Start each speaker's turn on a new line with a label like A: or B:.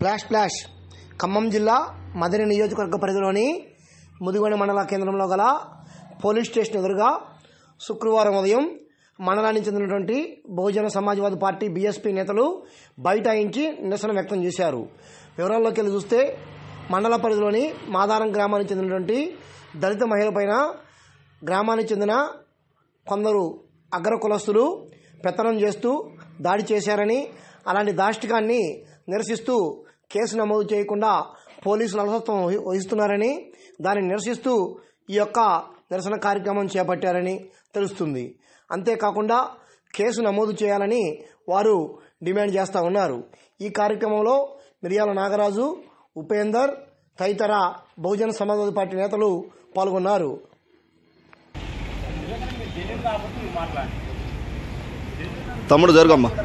A: flash flash Khammam జిల్లా మదిరి నియోజకవర్గ పరిధిలోని ముదిగొండ మండల కేంద్రంలో గల పోలీస్ స్టేషన్ ఎదురుగా శుక్రవారం ఉదయం మండలానికి చెందినటువంటి బహుజన సమాజ్వాదీ పార్టీ బీఎస్పీ నేతలు బైఠాయించి నిరసన వ్యక్తం చేశారు వివరాల్లోకి వెళ్ళి చూస్తే మండల పరిధిలోని మాదారం గ్రామానికి చెందినటువంటి దళిత మహిళపైన గ్రామానికి చెందిన కొందరు అగ్ర కులస్తులు పెత్తనం చేస్తూ దాడి చేశారని అలాంటి దాష్టికాన్ని నిరసిస్తూ కేసు నమోదు చేయకుండా పోలీసులు అలసత్వం వహిస్తున్నారని దానిని నిరసిస్తూ ఈ యొక్క నిరసన కార్యక్రమం చేపట్టారని తెలుస్తుంది అంతేకాకుండా కేసు నమోదు చేయాలని వారు డిమాండ్ చేస్తూ ఉన్నారు ఈ కార్యక్రమంలో మిరియాల నాగరాజు ఉపేందర్ తదితర బహుజన సమాజ్వాదీ పార్టీ నేతలు పాల్గొన్నారు తమ్ముడు జరుగమ్మా